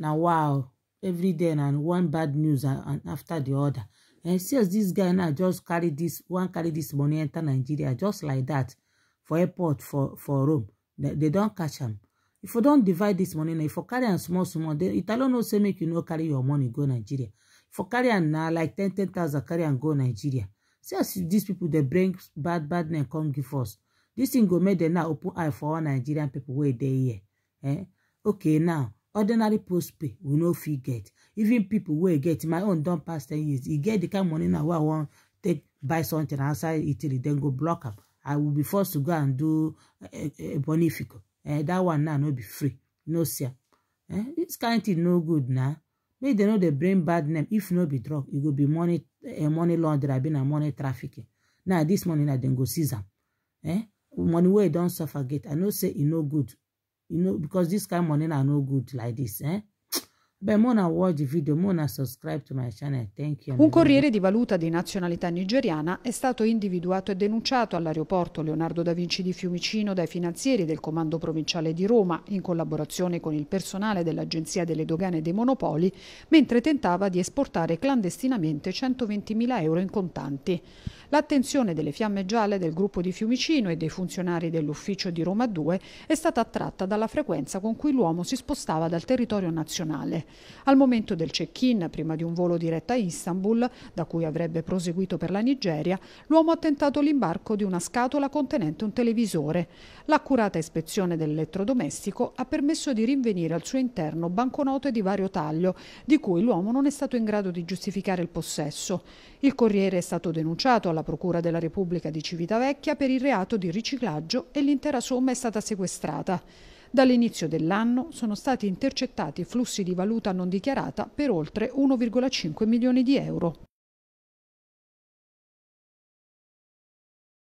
na wow every day na one bad news and, and after the other and eh, see, as this guy now just carry this one carry this money enter nigeria just like that for airport for for rome they, they don catch him. if you don't divide this money now, if you carry a small small then italo know say make you no carry your money go nigeria if you carry and now like ten ten thousand carry and go nigeria see as these people they bring bad bad name come give us this thing go make dem now open eye for all nigerian people wey they here eh okay now ordinary post pay we no fit get even people wey get my own don pass ten years e get the kind money now wey i wan take buy something outside italy then go block am i will be forced to go and do a eh, eh, bonifico eh, That one now no be free no sir. am dis kind thing no good now. make dem no dey bring bad name if no be drug it e go be money A money laundering abi na money trafficking now this money na then go seize am money where don't suffer get i know say it e no good you know because this kind of money na no good like this eh Un corriere di valuta di nazionalità nigeriana è stato individuato e denunciato all'aeroporto Leonardo da Vinci di Fiumicino dai finanzieri del Comando Provinciale di Roma, in collaborazione con il personale dell'Agenzia delle Dogane dei Monopoli, mentre tentava di esportare clandestinamente 120.000 euro in contanti. L'attenzione delle fiamme gialle del gruppo di Fiumicino e dei funzionari dell'ufficio di Roma 2 è stata attratta dalla frequenza con cui l'uomo si spostava dal territorio nazionale. Al momento del check-in, prima di un volo diretto a Istanbul, da cui avrebbe proseguito per la Nigeria, l'uomo ha tentato l'imbarco di una scatola contenente un televisore. L'accurata ispezione dell'elettrodomestico ha permesso di rinvenire al suo interno banconote di vario taglio, di cui l'uomo non è stato in grado di giustificare il possesso. Il Corriere è stato denunciato alla Procura della Repubblica di Civitavecchia per il reato di riciclaggio e l'intera somma è stata sequestrata. Dall'inizio dell'anno sono stati intercettati flussi di valuta non dichiarata per oltre 1,5 milioni di euro.